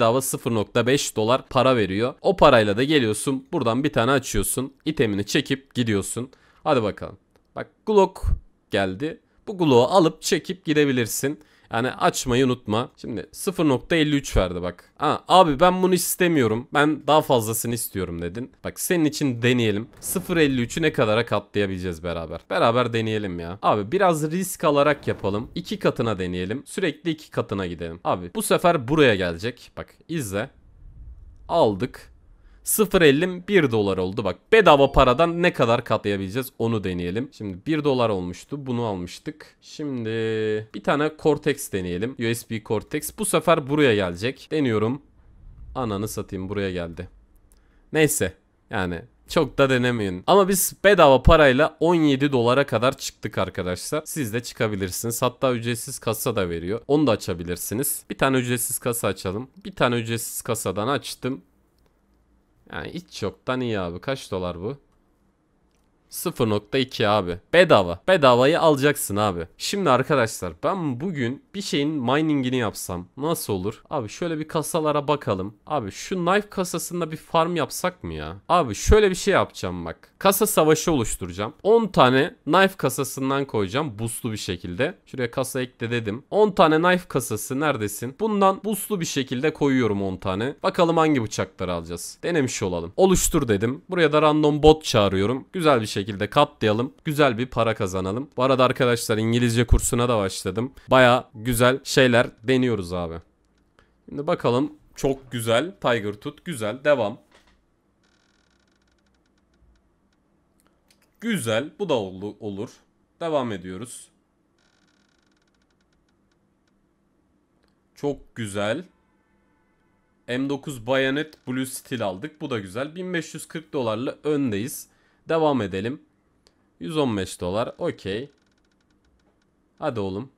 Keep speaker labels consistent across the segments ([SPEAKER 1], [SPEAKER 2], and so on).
[SPEAKER 1] bedava 0.5 dolar para veriyor. O parayla da geliyorsun buradan bir tane açıyorsun. itemini çekip gidiyorsun. Hadi bakalım. Bak Glock geldi. Bu Glock'u alıp çekip gidebilirsin. Yani açmayı unutma. Şimdi 0.53 verdi bak. Aa, abi ben bunu istemiyorum. Ben daha fazlasını istiyorum dedin. Bak senin için deneyelim. 0.53'ü ne kadara katlayabileceğiz beraber. Beraber deneyelim ya. Abi biraz risk alarak yapalım. 2 katına deneyelim. Sürekli 2 katına gidelim. Abi bu sefer buraya gelecek. Bak izle. Aldık. 0.50 1 dolar oldu. Bak bedava paradan ne kadar katlayabileceğiz onu deneyelim. Şimdi 1 dolar olmuştu. Bunu almıştık. Şimdi bir tane Cortex deneyelim. USB Cortex. Bu sefer buraya gelecek. Deniyorum. Ananı satayım buraya geldi. Neyse. Yani çok da denemeyin. Ama biz bedava parayla 17 dolara kadar çıktık arkadaşlar. Siz de çıkabilirsiniz. Hatta ücretsiz kasa da veriyor. Onu da açabilirsiniz. Bir tane ücretsiz kasa açalım. Bir tane ücretsiz kasadan açtım. Yani hiç yoktan iyi abi. Kaç dolar bu? 0.2 abi. Bedava. Bedavayı alacaksın abi. Şimdi arkadaşlar ben bugün bir şeyin miningini yapsam nasıl olur? Abi şöyle bir kasalara bakalım. Abi şu knife kasasında bir farm yapsak mı ya? Abi şöyle bir şey yapacağım bak. Kasa savaşı oluşturacağım. 10 tane knife kasasından koyacağım buslu bir şekilde. Şuraya kasa ekle dedim. 10 tane knife kasası neredesin? Bundan buslu bir şekilde koyuyorum 10 tane. Bakalım hangi bıçakları alacağız. Denemiş olalım. Oluştur dedim. Buraya da random bot çağırıyorum. Güzel bir şey şekilde katlayalım. Güzel bir para kazanalım. Bu arada arkadaşlar İngilizce kursuna da başladım. Baya güzel şeyler deniyoruz abi. Şimdi bakalım. Çok güzel. Tiger tut. Güzel. Devam. Güzel. Bu da ol olur. Devam ediyoruz. Çok güzel. M9 Bayonet Blue Steel aldık. Bu da güzel. 1540 dolarla öndeyiz. Devam edelim. 115 dolar. Okey. Hadi oğlum.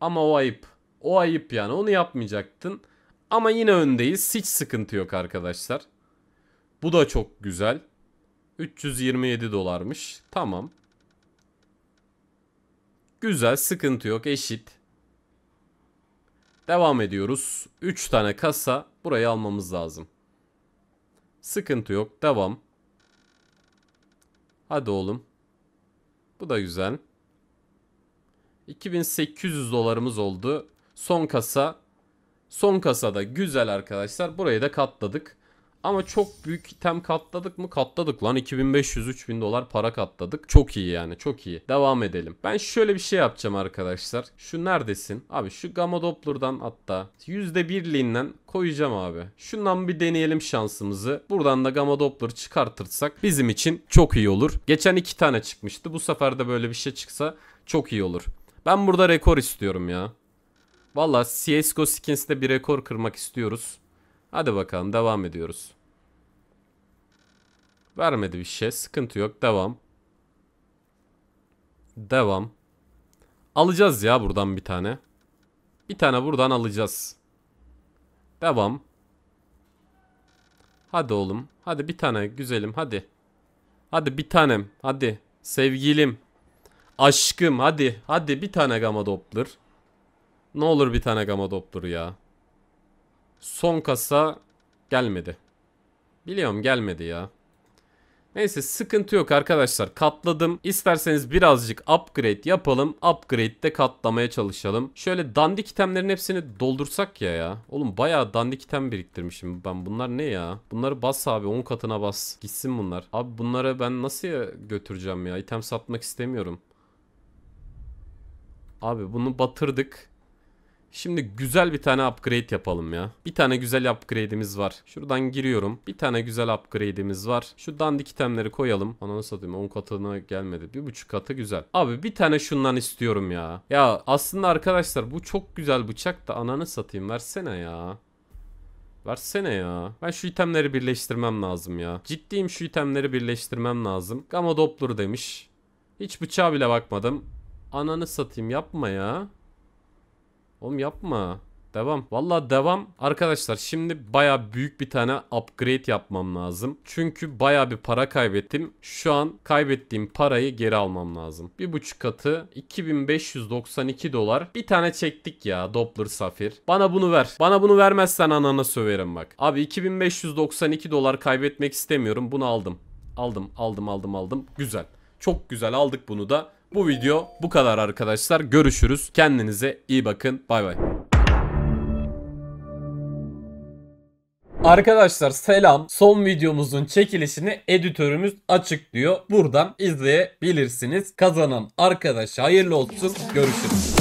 [SPEAKER 1] Ama o ayıp. O ayıp yani. Onu yapmayacaktın. Ama yine öndeyiz. Hiç sıkıntı yok arkadaşlar. Bu da çok güzel. 327 dolarmış. Tamam. Güzel. Sıkıntı yok. Eşit. Devam ediyoruz. 3 tane kasa. Burayı almamız lazım. Sıkıntı yok. Devam. Hadi oğlum. Bu da güzel. 2800 dolarımız oldu. Son kasa. Son kasada güzel arkadaşlar. Burayı da katladık. Ama çok büyük item katladık mı? Katladık lan. 2500-3000 dolar para katladık. Çok iyi yani çok iyi. Devam edelim. Ben şöyle bir şey yapacağım arkadaşlar. Şu neredesin? Abi şu gamma doppler'dan hatta %1'liğinden koyacağım abi. Şundan bir deneyelim şansımızı. Buradan da gamma doppler çıkartırsak bizim için çok iyi olur. Geçen iki tane çıkmıştı. Bu sefer de böyle bir şey çıksa çok iyi olur. Ben burada rekor istiyorum ya. Valla CSGO Skins'te bir rekor kırmak istiyoruz. Hadi bakalım devam ediyoruz. Vermedi bir şey. Sıkıntı yok. Devam. Devam. Alacağız ya buradan bir tane. Bir tane buradan alacağız. Devam. Hadi oğlum. Hadi bir tane güzelim hadi. Hadi bir tanem. Hadi. Sevgilim. Aşkım hadi. Hadi bir tane gama Doppler. Ne olur bir tane gama Doppler ya. Son kasa gelmedi. Biliyorum gelmedi ya. Neyse sıkıntı yok arkadaşlar katladım. İsterseniz birazcık upgrade yapalım. Upgrade de katlamaya çalışalım. Şöyle dandik itemlerin hepsini doldursak ya ya. Oğlum bayağı dandik item biriktirmişim. Ben bunlar ne ya? Bunları bas abi 10 katına bas. Gitsin bunlar. Abi bunları ben nasıl götüreceğim ya? İtem satmak istemiyorum. Abi bunu batırdık. Şimdi güzel bir tane upgrade yapalım ya. Bir tane güzel upgrade'imiz var. Şuradan giriyorum. Bir tane güzel upgrade'imiz var. Şu dandik itemleri koyalım. Ananı satayım 10 katına gelmedi. Bir buçuk katı güzel. Abi bir tane şundan istiyorum ya. Ya aslında arkadaşlar bu çok güzel bıçak da ananı satayım versene ya. Versene ya. Ben şu itemleri birleştirmem lazım ya. Ciddiyim şu itemleri birleştirmem lazım. Gamma Doppler demiş. Hiç bıçağa bile bakmadım. Ananı satayım yapma ya. Oğlum yapma. Devam. Valla devam. Arkadaşlar şimdi baya büyük bir tane upgrade yapmam lazım. Çünkü baya bir para kaybettim. Şu an kaybettiğim parayı geri almam lazım. Bir buçuk katı 2592 dolar. Bir tane çektik ya Doppler Safir. Bana bunu ver. Bana bunu vermezsen anana söverim bak. Abi 2592 dolar kaybetmek istemiyorum. Bunu aldım. Aldım aldım aldım aldım. Güzel. Çok güzel aldık bunu da. Bu video bu kadar arkadaşlar. Görüşürüz. Kendinize iyi bakın. Bay bay. Arkadaşlar selam. Son videomuzun çekilişini editörümüz açıklıyor. Buradan izleyebilirsiniz. Kazanan arkadaşa hayırlı olsun. Görüşürüz.